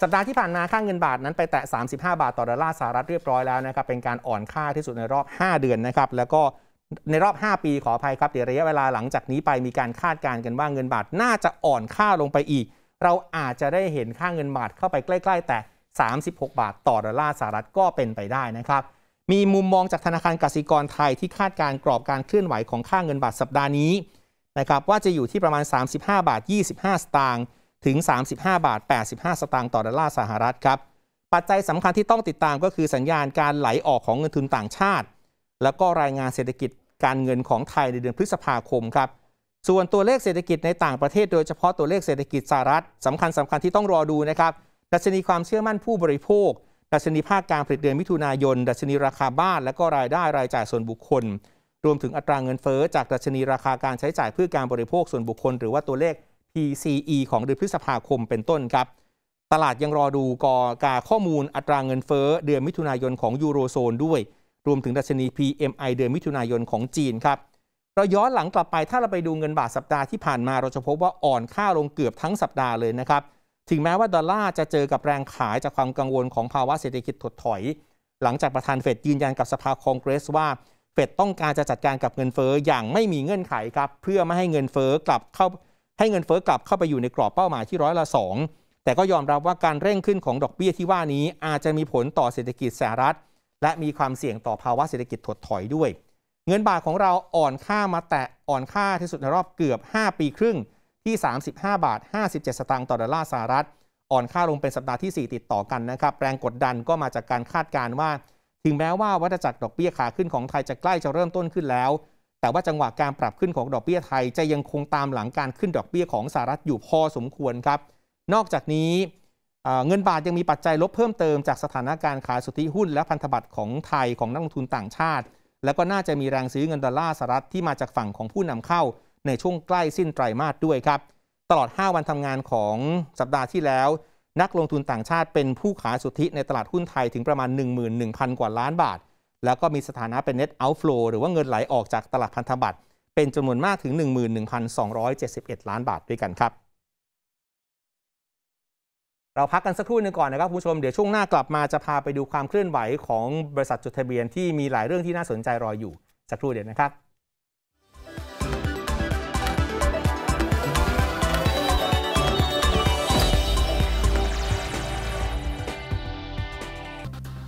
สัปดาห์ที่ผ่านมา ค่าเงินบาทนั้นไปแตะ 35 บาทต่อดอลลาร์สหรัฐเรียบร้อยแล้วนะครับเป็นการอ่อนค่าที่สุดในรอบ 5 เดือนนะครับแล้วก็ในรอบ 5 ปีขออภัยครับเดี๋ยวระยะเวลาหลังจากนี้ไปมีการคาดการณ์กันว่าเงินบาทน่าจะอ่อนค่าลงไปอีก เราอาจจะได้เห็นค่าเงินบาทเข้าไปใกล้ ๆ แต่36 บาทต่อดอลลาร์สหรัฐก็เป็นไปได้นะครับมีมุมมองจากธนาคารกสิกรไทยที่คาดการกรอบการเคลื่อนไหวของค่าเงินบาทสัปดาห์นี้นะครับว่าจะอยู่ที่ประมาณ 35 บาท 25 สตางค์ถึง 35 บาท85 สตางค์ ต่อ ดอลลาร์สหรัฐครับ ปัจจัยสำคัญที่ต้องติดตามก็คือสัญญาณการไหลออกของเงินทุนต่างชาติ แล้วก็รายงานเศรษฐกิจการเงินของไทยในเดือนพฤษภาคมครับ ส่วนตัวเลขเศรษฐกิจในต่างประเทศ โดยเฉพาะตัวเลขเศรษฐกิจสหรัฐสำคัญสำคัญที่ต้องรอดูนะครับ ดัชนีความเชื่อมั่นผู้บริโภค ดัชนีภาคการผลิตเดือนมิถุนายน ดัชนีราคาบ้าน และก็รายได้รายจ่ายส่วนบุคคล รวมถึงอัตรางเงินเฟอ้อจากดัชนีราคาการใช้จ่ายเพื่อการบริโภคส่วนบุคคลหรือว่าตัวเลข PCE ของเดือนพฤษภาคมเป็นต้นครับ ตลาดยังรอดูกอกาข้อมูลอัตราเงินเฟ้อ เดือนมิถุนายนของยูโรโซนด้วย รวมถึงดัชนี PMI เดือนมิถุนายนของจีนครับเราย้อนหลังกลับไปถ้าเราไปดูเงินบาทสัปดาห์ที่ผ่านมาเราจะพบว่าอ่อนค่าลงเกือบทั้งสัปดาห์เลยนะครับ ถึงแม้ว่าดอลลาร์จะเจอกับแรงขายจากความกังวลของภาวะเศรษฐกิจถดถอยหลังจากประธานเฟดยืนยันกับสภาคองเกรสว่าเฟดต้องการจะจัดการกับเงินเฟอ้ออย่างไม่มีเงื่อนไขครับเพื่อไม่ให้เงินเฟอ้อกลับเข้าให้เงินเฟอ้อกลับเข้าไปอยู่ในกรอบเป้าหมายที่ร้อยละ 2 แต่ก็ยอมรับว่าการเร่งขึ้นของดอกเบี้ยที่ว่านี้ อาจจะมีผลต่อเศรษฐกิจสหรัฐ และมีความเสี่ยงต่อภาวะเศรษฐกิจถดถอยด้วย เงินบาทของเราอ่อนค่ามาแตะอ่อนค่าที่สุดในรอบเกือบ 5 ปีครึ่งที่ 35 บาท57 สตางค์ต่อดอลลาร์สหรัฐ อ่อนค่าลงเป็นสัปดาห์ที่ 4 ติดต่อกันนะครับแรงกดดันก็มาจากการคาดการณ์ว่า ถึงแม้ว่าวัฏจักรดอกเบี้ยขาขึ้นของไทยจะใกล้จะเริ่มต้นขึ้นแล้วแต่ว่าจังหวะการปรับขึ้นของดอกเบี้ยไทยจะยังคงตามหลังการขึ้นดอกเบี้ยของสหรัฐอยู่พอสมควรครับ นอกจากนี้เงินบาทยังมีปัจจัยลบเพิ่มเติมจากสถานการณ์ขายสุทธิหุ้นและพันธบัตรของไทยของนักลงทุนต่างชาติ แล้วก็น่าจะมีแรงซื้อเงินดอลลาร์สหรัฐที่มาจากฝั่งของผู้นำเข้าในช่วงใกล้สิ้นไตรมาสด้วยครับตลอด 5 วันทำงานของสัปดาห์ที่แล้ว นักลงทุนต่างชาติเป็นผู้ขายสุทธิในตลาดหุ้นไทยถึงประมาณ 11,000 กว่าล้านบาทแล้วก็มีสถานะเป็น net outflow หรือว่าเงินไหลออกจากตลาดพันธบัตรเป็นจำนวนมากถึง 11,271 ล้านบาทด้วยกันครับ เราพักกันสักครู่หนึ่งก่อนนะครับ ผู้ชมเดี๋ยวช่วงหน้ากลับมาจะพาไปดูความเคลื่อนไหวของบริษัทจดทะเบียนที่มีหลายเรื่องที่น่าสนใจรออยู่ สักครู่เดียวนะครับ